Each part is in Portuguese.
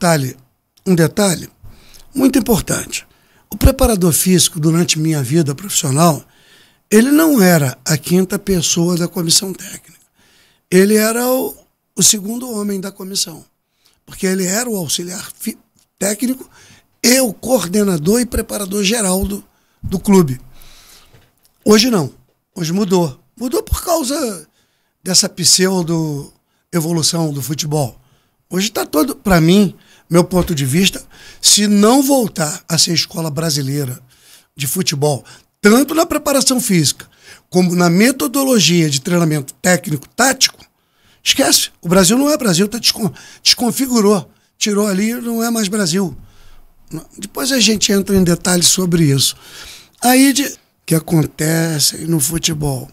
detalhe, um detalhe muito importante. O preparador físico, durante minha vida profissional, ele não era a quinta pessoa da comissão técnica. Ele era o, o segundo homem da comissão, porque ele era o auxiliar técnico e o coordenador e preparador geral do, do clube. Hoje não. Hoje mudou. Mudou por causa dessa pseudo evolução do futebol. Hoje está todo, para mim, meu ponto de vista, se não voltar a ser escola brasileira de futebol, tanto na preparação física como na metodologia de treinamento técnico-tático, esquece. O Brasil não é Brasil, tá descon desconfigurou. Tirou ali, não é mais Brasil. Depois a gente entra em detalhes sobre isso. Aí de que acontece no futebol.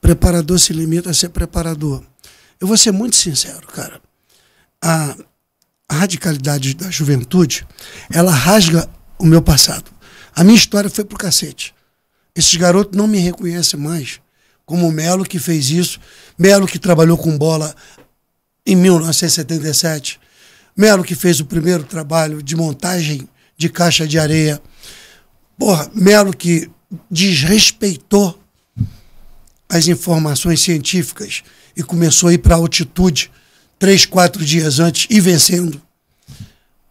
Preparador se limita a ser preparador. Eu vou ser muito sincero, cara. A, ah, a radicalidade da juventude, ela rasga o meu passado. A minha história foi pro cacete. Esses garotos não me reconhecem mais como o Melo que fez isso, Melo que trabalhou com bola em 1977, Melo que fez o primeiro trabalho de montagem de caixa de areia, porra, Melo que desrespeitou as informações científicas e começou a ir para altitude três, quatro dias antes e vencendo.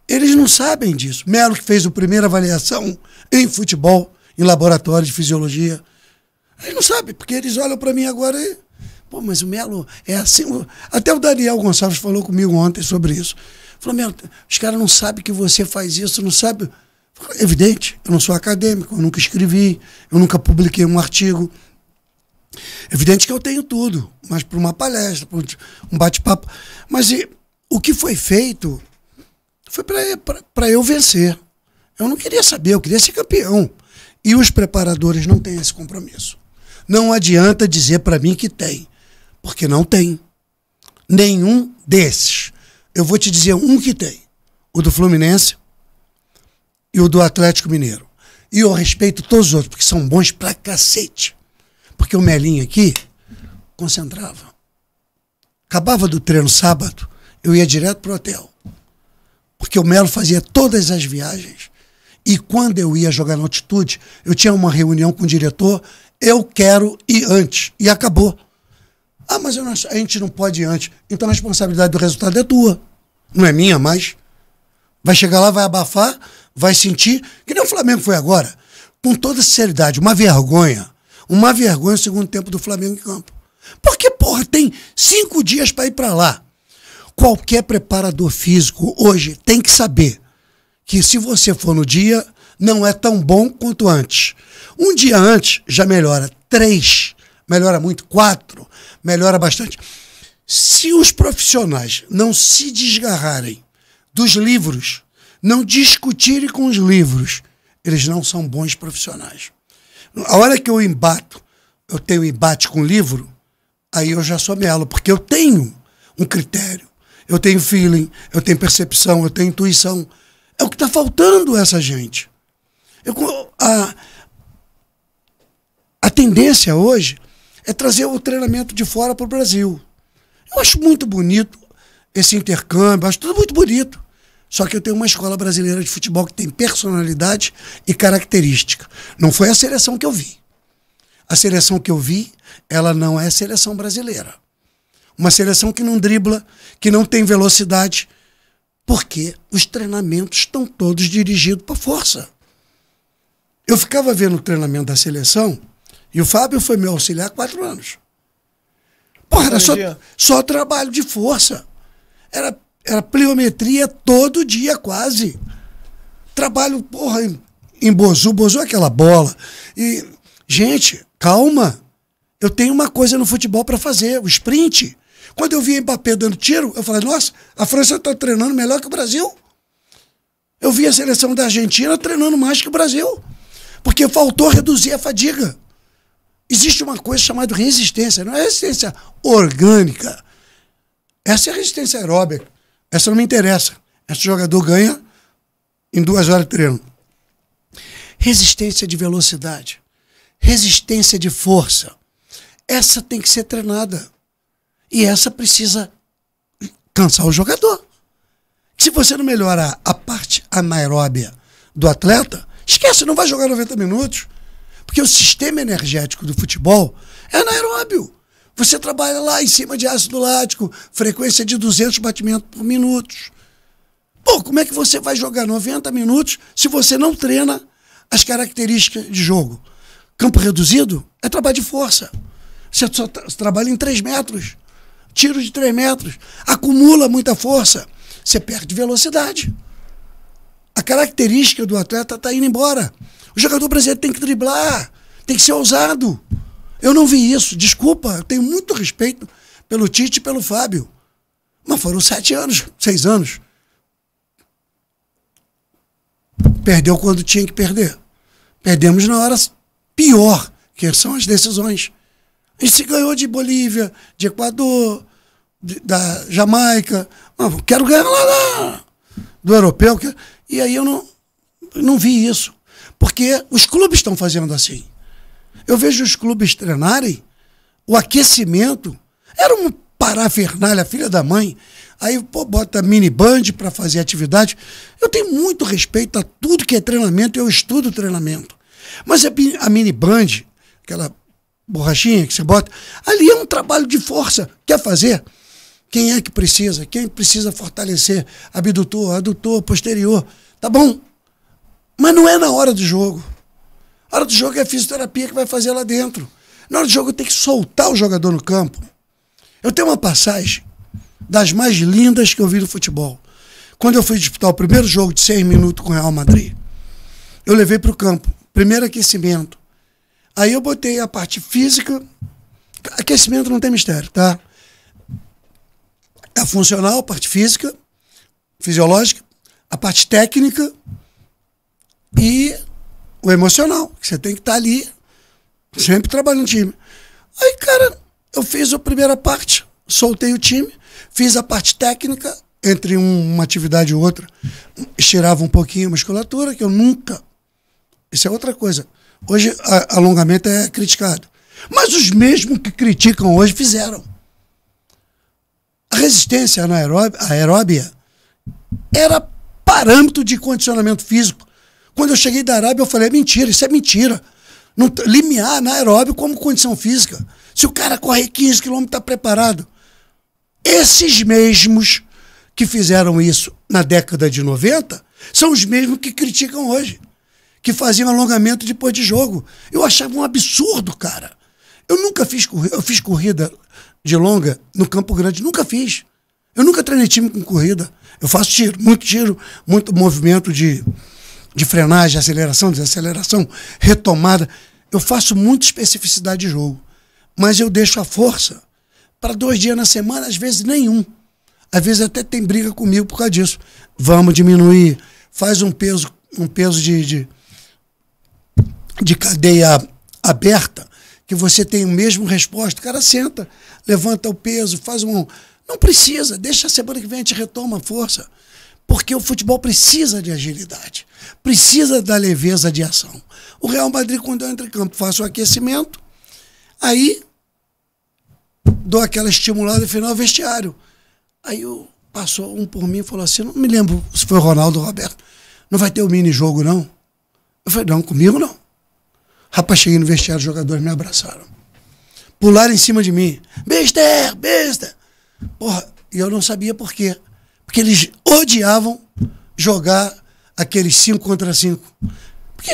Eles não sabem disso. Melo fez a primeira avaliação em futebol, em laboratório de fisiologia. Eles não sabem, porque eles olham para mim agora e. Pô, mas o Melo é assim. Até o Daniel Gonçalves falou comigo ontem sobre isso. Falou, Melo, os caras não sabem que você faz isso, não sabem. É evidente, eu não sou acadêmico, eu nunca escrevi, eu nunca publiquei um artigo, Evidente que eu tenho tudo, mas para uma palestra, para um bate-papo. Mas e, o que foi feito foi para eu vencer. Eu não queria saber, eu queria ser campeão. E os preparadores não têm esse compromisso. Não adianta dizer para mim que tem, porque não tem. Nenhum desses. Eu vou te dizer um que tem: o do Fluminense e o do Atlético Mineiro. E eu respeito todos os outros, porque são bons pra cacete. Porque o Melinho aqui concentrava. Acabava do treino sábado, eu ia direto para o hotel. Porque o Melo fazia todas as viagens. E quando eu ia jogar na altitude, eu tinha uma reunião com o diretor, eu quero ir antes. E acabou. Ah, mas não, a gente não pode ir antes. Então a responsabilidade do resultado é tua. Não é minha mais. Vai chegar lá, vai abafar, vai sentir. Que nem o Flamengo foi agora. Com toda seriedade, uma vergonha uma vergonha o segundo tempo do Flamengo em campo. Porque, porra, tem cinco dias para ir para lá. Qualquer preparador físico hoje tem que saber que se você for no dia, não é tão bom quanto antes. Um dia antes já melhora. Três, melhora muito. Quatro, melhora bastante. Se os profissionais não se desgarrarem dos livros, não discutirem com os livros, eles não são bons profissionais. A hora que eu embato, eu tenho embate com livro, aí eu já sou melo, porque eu tenho um critério, eu tenho feeling, eu tenho percepção, eu tenho intuição. É o que está faltando essa gente. Eu, a, a tendência hoje é trazer o treinamento de fora para o Brasil. Eu acho muito bonito esse intercâmbio, acho tudo muito bonito. Só que eu tenho uma escola brasileira de futebol que tem personalidade e característica. Não foi a seleção que eu vi. A seleção que eu vi, ela não é seleção brasileira. Uma seleção que não dribla, que não tem velocidade, porque os treinamentos estão todos dirigidos para força. Eu ficava vendo o treinamento da seleção e o Fábio foi meu auxiliar há quatro anos. Porra, era só, só trabalho de força. Era era pliometria todo dia, quase. Trabalho, porra, em, em Bozu, Bozu é aquela bola. E, gente, calma. Eu tenho uma coisa no futebol para fazer, o sprint. Quando eu vi Mbappé dando tiro, eu falei, nossa, a França está treinando melhor que o Brasil. Eu vi a seleção da Argentina treinando mais que o Brasil. Porque faltou reduzir a fadiga. Existe uma coisa chamada resistência, não é resistência orgânica. Essa é a resistência aeróbica. Essa não me interessa. Esse jogador ganha em duas horas de treino. Resistência de velocidade. Resistência de força. Essa tem que ser treinada. E essa precisa cansar o jogador. Se você não melhorar a parte anaeróbia do atleta, esquece, não vai jogar 90 minutos. Porque o sistema energético do futebol é anaeróbio. Você trabalha lá em cima de ácido lático, frequência de 200 batimentos por minuto. Pô, como é que você vai jogar 90 minutos se você não treina as características de jogo? Campo reduzido é trabalho de força. Você só trabalha em 3 metros, tiro de 3 metros, acumula muita força, você perde velocidade. A característica do atleta está indo embora. O jogador brasileiro tem que driblar, tem que ser ousado. Eu não vi isso. Desculpa, eu tenho muito respeito pelo Tite e pelo Fábio. Mas foram sete anos, seis anos. Perdeu quando tinha que perder. Perdemos na hora pior, que são as decisões. A gente se ganhou de Bolívia, de Equador, de, da Jamaica. Mas quero ganhar lá, lá do europeu. Quero... E aí eu não, eu não vi isso. Porque os clubes estão fazendo assim. Eu vejo os clubes treinarem, o aquecimento era um parafernália, filha da mãe. Aí, pô, bota mini band para fazer atividade. Eu tenho muito respeito a tudo que é treinamento, eu estudo treinamento. Mas a mini band, aquela borrachinha que você bota, ali é um trabalho de força. Quer fazer? Quem é que precisa? Quem precisa fortalecer abdutor, adutor, posterior? Tá bom. Mas não é na hora do jogo hora do jogo é a fisioterapia que vai fazer lá dentro. Na hora do jogo tem que soltar o jogador no campo. Eu tenho uma passagem das mais lindas que eu vi no futebol. Quando eu fui disputar o primeiro jogo de seis minutos com o Real Madrid, eu levei para o campo. Primeiro aquecimento. Aí eu botei a parte física. Aquecimento não tem mistério, tá? A é funcional, a parte física, fisiológica, a parte técnica e o emocional. Você tem que estar tá ali, sempre trabalhando time. Aí, cara, eu fiz a primeira parte, soltei o time, fiz a parte técnica, entre um, uma atividade e outra, estirava um pouquinho a musculatura, que eu nunca. Isso é outra coisa. Hoje, a, alongamento é criticado. Mas os mesmos que criticam hoje fizeram. A resistência anaeróbia aeróbia, era parâmetro de condicionamento físico quando eu cheguei da Arábia, eu falei: é mentira, isso é mentira. Não, limiar aeróbio como condição física. Se o cara correr 15 quilômetros, está preparado. Esses mesmos que fizeram isso na década de 90 são os mesmos que criticam hoje, que faziam alongamento depois de jogo. Eu achava um absurdo, cara. Eu nunca fiz corrida, eu fiz corrida de longa no Campo Grande, nunca fiz. Eu nunca treinei time com corrida. Eu faço tiro, muito tiro, muito movimento de de frenagem, aceleração, desaceleração, retomada. Eu faço muita especificidade de jogo, mas eu deixo a força para dois dias na semana, às vezes nenhum. Às vezes até tem briga comigo por causa disso. Vamos diminuir, faz um peso, um peso de, de, de cadeia aberta, que você tem o mesmo resposta. O cara senta, levanta o peso, faz um. Não precisa, deixa a semana que vem a gente retoma a força. Porque o futebol precisa de agilidade, precisa da leveza de ação. O Real Madrid, quando eu entro em campo, faço o aquecimento, aí dou aquela estimulada final vestiário. Aí eu, passou um por mim e falou assim: não me lembro se foi Ronaldo ou Roberto, não vai ter o mini-jogo, não? Eu falei: não, comigo não. Rapaz, cheguei no vestiário, os jogadores me abraçaram. Pularam em cima de mim. Bester, besta! Porra, e eu não sabia por quê. Porque eles odiavam jogar aqueles 5 contra 5. Porque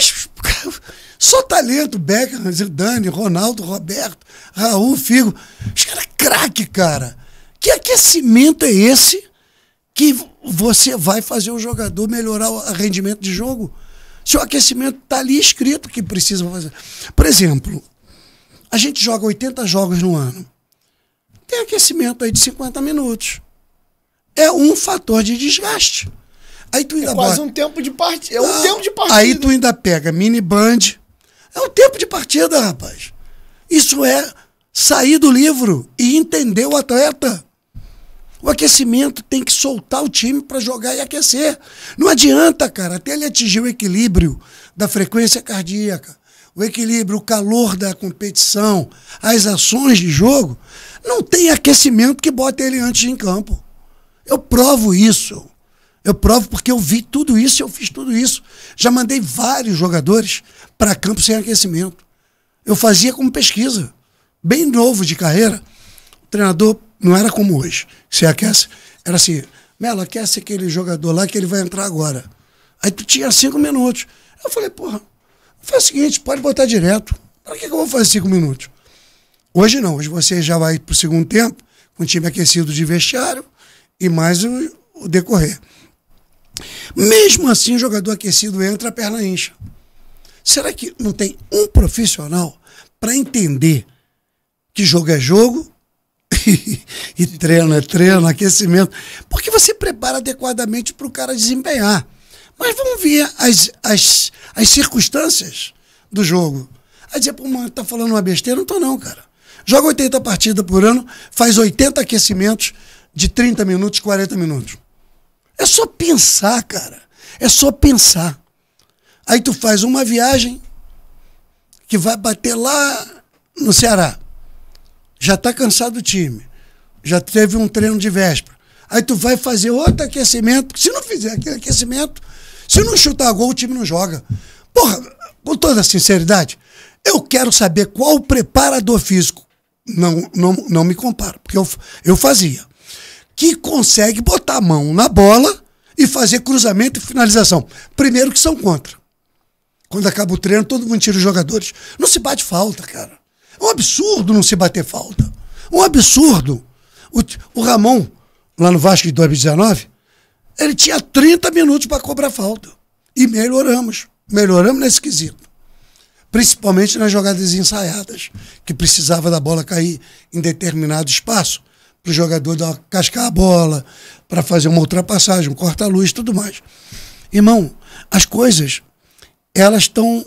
só talento, Beckham, Zidane, Ronaldo, Roberto, Raul, Figo. Os caras é craque, cara. Que aquecimento é esse que você vai fazer o jogador melhorar o rendimento de jogo? Se o aquecimento está ali escrito que precisa fazer. Por exemplo, a gente joga 80 jogos no ano. Tem aquecimento aí de 50 minutos é um fator de desgaste. Aí tu é ainda é quase bota... um tempo de partida. É um ah, tempo de partida. Aí tu ainda pega mini band. É um tempo de partida, rapaz. Isso é sair do livro e entender o atleta. O aquecimento tem que soltar o time para jogar e aquecer. Não adianta, cara, até ele atingir o equilíbrio da frequência cardíaca, o equilíbrio, o calor da competição, as ações de jogo. Não tem aquecimento que bota ele antes em campo. Eu provo isso. Eu provo porque eu vi tudo isso, eu fiz tudo isso. Já mandei vários jogadores para campo sem aquecimento. Eu fazia como pesquisa. Bem novo de carreira, o treinador não era como hoje. Se aquece, era assim, Melo, aquece aquele jogador lá que ele vai entrar agora. Aí tu tinha cinco minutos. Eu falei, porra, faz o seguinte, pode botar direto. Para que, que eu vou fazer cinco minutos? Hoje não, hoje você já vai para o segundo tempo, com o time aquecido de vestiário, e mais o, o decorrer. Mesmo assim, o jogador aquecido entra, a perna incha. Será que não tem um profissional para entender que jogo é jogo e treino é treino, aquecimento? Porque você prepara adequadamente para o cara desempenhar. Mas vamos ver as, as, as circunstâncias do jogo. Aí dizer, pô, mano, tá falando uma besteira? Não tô não, cara. Joga 80 partidas por ano, faz 80 aquecimentos, de 30 minutos, 40 minutos. É só pensar, cara. É só pensar. Aí tu faz uma viagem que vai bater lá no Ceará. Já tá cansado o time. Já teve um treino de véspera. Aí tu vai fazer outro aquecimento, se não fizer aquele aquecimento, se não chutar gol, o time não joga. Porra, com toda sinceridade, eu quero saber qual preparador físico. Não, não, não me comparo, porque eu, eu fazia que consegue botar a mão na bola e fazer cruzamento e finalização. Primeiro que são contra. Quando acaba o treino, todo mundo tira os jogadores. Não se bate falta, cara. É um absurdo não se bater falta. Um absurdo. O, o Ramon, lá no Vasco de 2019, ele tinha 30 minutos para cobrar falta. E melhoramos. Melhoramos nesse quesito. Principalmente nas jogadas ensaiadas, que precisava da bola cair em determinado espaço o jogador dar uma, cascar a bola, para fazer uma ultrapassagem, um corta-luz tudo mais. Irmão, as coisas, elas estão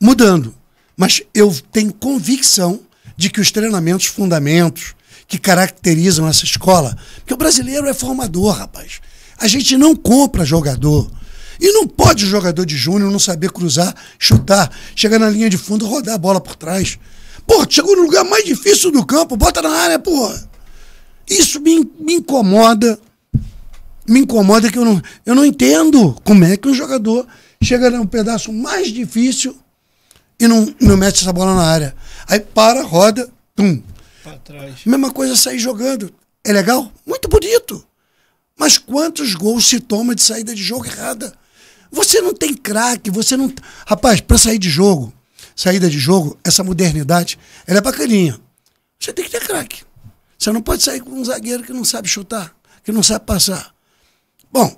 mudando. Mas eu tenho convicção de que os treinamentos, fundamentos que caracterizam essa escola, porque o brasileiro é formador, rapaz. A gente não compra jogador. E não pode o jogador de júnior não saber cruzar, chutar, chegar na linha de fundo, rodar a bola por trás. Pô, chegou no lugar mais difícil do campo, bota na área, porra. Isso me, me incomoda. Me incomoda que eu não, eu não entendo como é que um jogador chega num pedaço mais difícil e não, não mete essa bola na área. Aí para, roda, pum. Pra trás. Mesma coisa sair jogando. É legal? Muito bonito. Mas quantos gols se toma de saída de jogo errada? Você não tem craque, você não. Rapaz, para sair de jogo, saída de jogo, essa modernidade, ela é bacaninha. Você tem que ter craque. Você não pode sair com um zagueiro que não sabe chutar, que não sabe passar. Bom,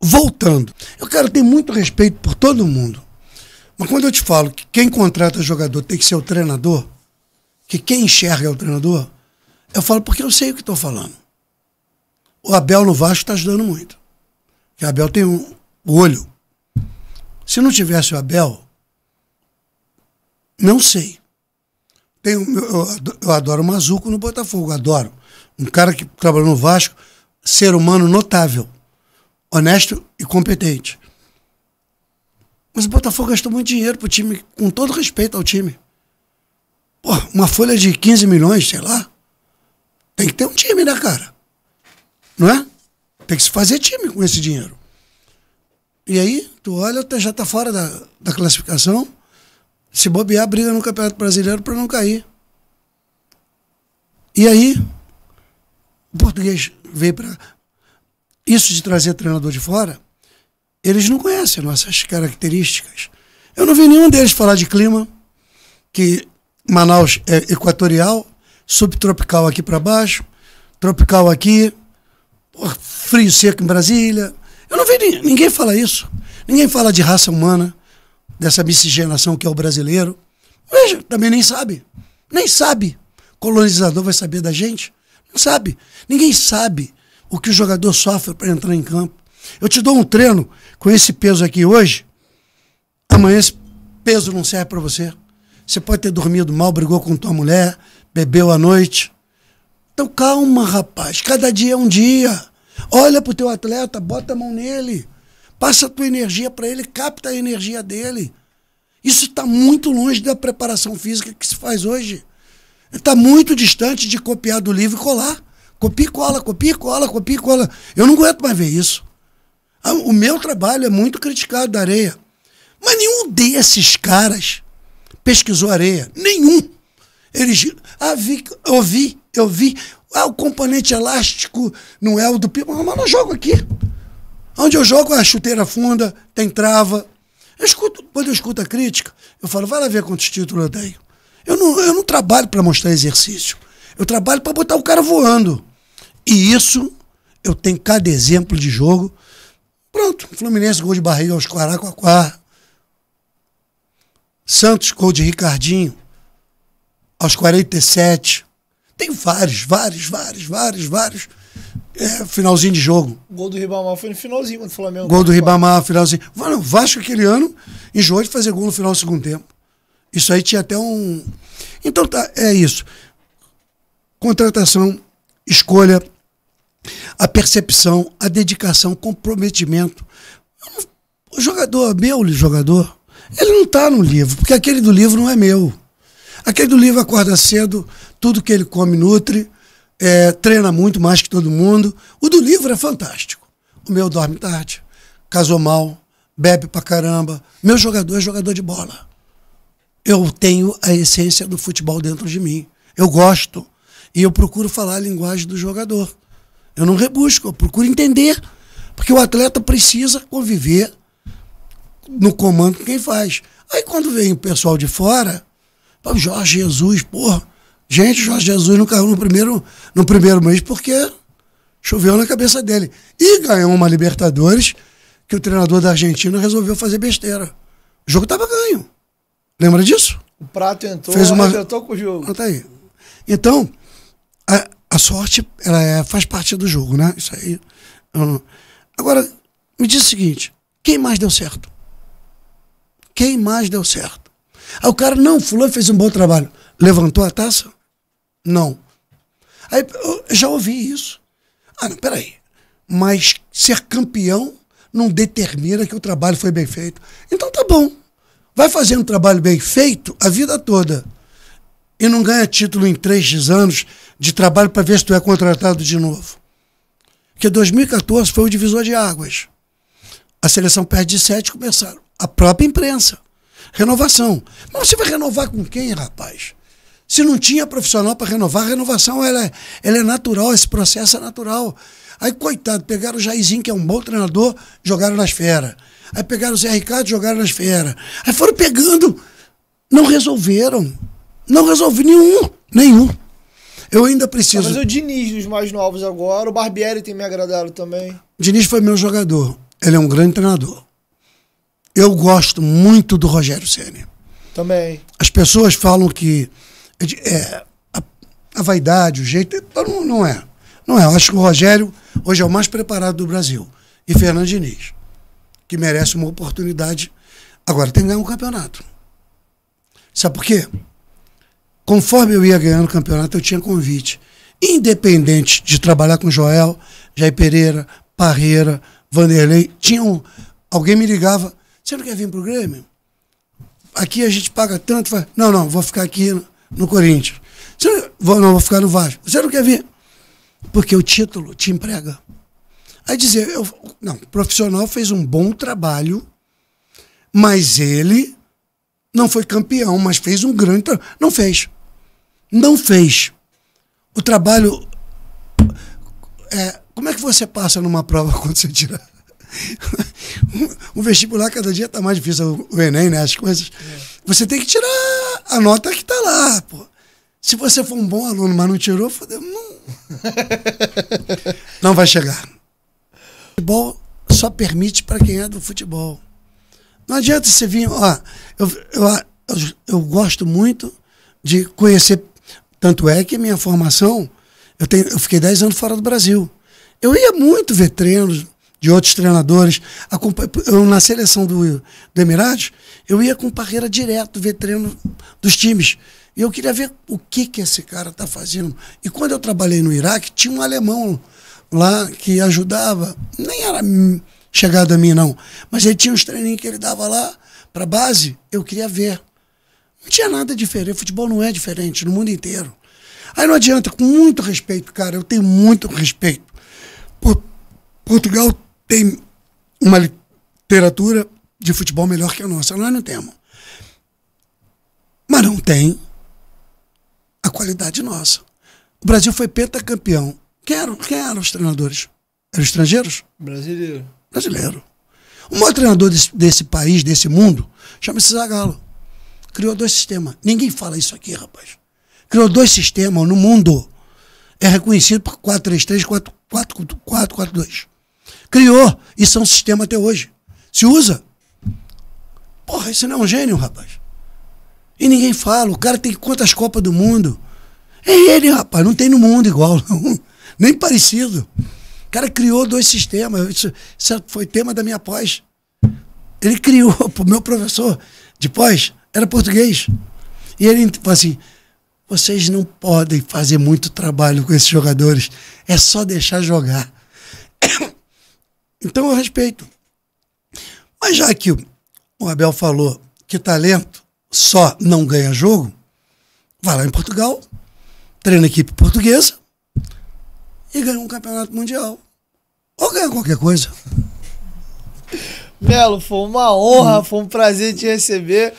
voltando. Eu quero ter muito respeito por todo mundo. Mas quando eu te falo que quem contrata jogador tem que ser o treinador, que quem enxerga é o treinador, eu falo porque eu sei o que estou falando. O Abel no Vasco está ajudando muito. Porque o Abel tem um olho. Se não tivesse o Abel, não sei. Tem, eu, eu adoro o Mazuco no Botafogo, adoro. Um cara que trabalhou no Vasco, ser humano notável, honesto e competente. Mas o Botafogo gastou muito dinheiro pro time, com todo respeito ao time. Pô, uma folha de 15 milhões, sei lá. Tem que ter um time, né, cara? Não é? Tem que se fazer time com esse dinheiro. E aí, tu olha, tá, já tá fora da, da classificação. Se bobear, briga no Campeonato Brasileiro para não cair. E aí, o português veio para. Isso de trazer treinador de fora, eles não conhecem nossas características. Eu não vi nenhum deles falar de clima, que Manaus é equatorial, subtropical aqui para baixo, tropical aqui, frio seco em Brasília. Eu não vi ninguém, ninguém falar isso. Ninguém fala de raça humana, dessa miscigenação que é o brasileiro. veja também nem sabe. Nem sabe. Colonizador vai saber da gente? Não sabe. Ninguém sabe o que o jogador sofre para entrar em campo. Eu te dou um treino com esse peso aqui hoje, amanhã esse peso não serve para você. Você pode ter dormido mal, brigou com tua mulher, bebeu à noite. Então calma, rapaz. Cada dia é um dia. Olha pro teu atleta, bota a mão nele. Passa a tua energia para ele, capta a energia dele. Isso está muito longe da preparação física que se faz hoje. Está muito distante de copiar do livro e colar. Copia e cola, copia e cola, copia e cola. Eu não aguento mais ver isso. Ah, o meu trabalho é muito criticado da areia. Mas nenhum desses caras pesquisou areia. Nenhum. Eles. Ah, vi, eu vi, eu vi. Ah, o componente elástico não é o do pipa. Mas não jogo aqui. Onde eu jogo a chuteira funda, tem trava. Eu escuto, quando eu escuto a crítica, eu falo, vai lá ver quantos títulos eu tenho. Eu não, eu não trabalho para mostrar exercício. Eu trabalho para botar o cara voando. E isso eu tenho cada exemplo de jogo. Pronto, Fluminense gol de barriga aos quatro Santos gol de Ricardinho aos 47. Tem vários, vários, vários, vários, vários. É, finalzinho de jogo. gol do Ribamar foi no finalzinho quando o Flamengo. Gol do Ribamar, finalzinho. Mano, Vasco aquele ano enjoou de fazer gol no final do segundo tempo. Isso aí tinha até um. Então tá, é isso. Contratação, escolha, a percepção, a dedicação, comprometimento. O jogador, meu jogador, ele não está no livro, porque aquele do livro não é meu. Aquele do livro acorda cedo, tudo que ele come nutre, é, treina muito mais que todo mundo. O do livro é fantástico. O meu dorme tarde, casou mal, bebe pra caramba. Meu jogador é jogador de bola. Eu tenho a essência do futebol dentro de mim. Eu gosto. E eu procuro falar a linguagem do jogador. Eu não rebusco, eu procuro entender. Porque o atleta precisa conviver no comando com quem faz. Aí quando vem o pessoal de fora, Jorge Jesus, porra Gente, Jorge Jesus não caiu no primeiro, no primeiro mês porque choveu na cabeça dele. E ganhou uma Libertadores que o treinador da Argentina resolveu fazer besteira. O jogo estava ganho. Lembra disso? O Prato entrou, Fez uma... com o jogo. tá aí. Então, a, a sorte ela é, faz parte do jogo, né? Isso aí. Não... Agora, me diz o seguinte: quem mais deu certo? Quem mais deu certo? Aí o cara, não, fulano fez um bom trabalho. Levantou a taça? Não. Aí eu já ouvi isso. Ah, não, peraí. Mas ser campeão não determina que o trabalho foi bem feito. Então tá bom. Vai fazendo um trabalho bem feito a vida toda. E não ganha título em três anos de trabalho para ver se tu é contratado de novo. Porque 2014 foi o divisor de águas. A seleção perde de sete começaram. A própria imprensa. Renovação. Mas você vai renovar com quem, rapaz? Se não tinha profissional para renovar, a renovação ela é, ela é natural, esse processo é natural. Aí, coitado, pegaram o Jairzinho, que é um bom treinador, jogaram nas feras. Aí pegaram o Zé Ricardo, jogaram nas feras. Aí foram pegando. Não resolveram. Não resolvi nenhum. Nenhum. Eu ainda preciso. mas o Diniz dos mais novos agora, o Barbieri tem me agradado também. O Diniz foi meu jogador. Ele é um grande treinador. Eu gosto muito do Rogério Ceni. Também. As pessoas falam que é, é, a, a vaidade, o jeito. Não, é, não é. Não é. Eu acho que o Rogério hoje é o mais preparado do Brasil. E Fernando Diniz, que merece uma oportunidade. Agora tem que ganhar um campeonato. Sabe por quê? Conforme eu ia ganhando o campeonato, eu tinha convite. Independente de trabalhar com Joel, Jair Pereira, Parreira, Vanderlei, tinham. Alguém me ligava, você não quer vir pro Grêmio? Aqui a gente paga tanto, não, não, vou ficar aqui no Corinthians. Você, não, vou ficar no Vasco. Você não quer vir? Porque o título te emprega. Aí dizer, eu, não, o profissional fez um bom trabalho, mas ele não foi campeão, mas fez um grande trabalho. Não fez. Não fez. O trabalho. É, como é que você passa numa prova quando você tira? o vestibular cada dia está mais difícil, o Enem, né? As coisas. É. Você tem que tirar a nota que tá lá, pô. Se você for um bom aluno, mas não tirou, fodeu. Não. não vai chegar. O futebol só permite para quem é do futebol. Não adianta você vir. Ó, eu, eu, eu, eu gosto muito de conhecer. Tanto é que minha formação, eu, tenho, eu fiquei 10 anos fora do Brasil. Eu ia muito ver treinos de outros treinadores. Eu, na seleção do, do Emirados, eu ia com parreira direto ver treino dos times. E eu queria ver o que, que esse cara está fazendo. E quando eu trabalhei no Iraque, tinha um alemão lá que ajudava. Nem era chegado a mim, não. Mas ele tinha uns treininhos que ele dava lá para base. Eu queria ver. Não tinha nada diferente. Futebol não é diferente no mundo inteiro. Aí não adianta, com muito respeito, cara. Eu tenho muito respeito. Portugal tem uma literatura de futebol melhor que a nossa. Nós não temos. Mas não tem a qualidade nossa. O Brasil foi pentacampeão. Quem eram, quem eram os treinadores? Eram estrangeiros? Brasileiro. Brasileiro. O maior treinador desse, desse país, desse mundo, chama-se Zagallo. Criou dois sistemas. Ninguém fala isso aqui, rapaz. Criou dois sistemas no mundo. É reconhecido por 4-3-3, 4-4-4-2. Criou. Isso é um sistema até hoje. Se usa. Porra, esse não é um gênio, rapaz. E ninguém fala. O cara tem quantas Copas do Mundo? É ele, rapaz. Não tem no mundo igual, não. Nem parecido. O cara criou dois sistemas. Isso, isso foi tema da minha pós. Ele criou. O meu professor de pós era português. E ele falou tipo assim: vocês não podem fazer muito trabalho com esses jogadores. É só deixar jogar. Então eu respeito. Mas já que o Abel falou que talento só não ganha jogo, vai lá em Portugal, treina a equipe portuguesa e ganha um campeonato mundial. Ou ganha qualquer coisa. Melo, foi uma honra, foi um prazer te receber.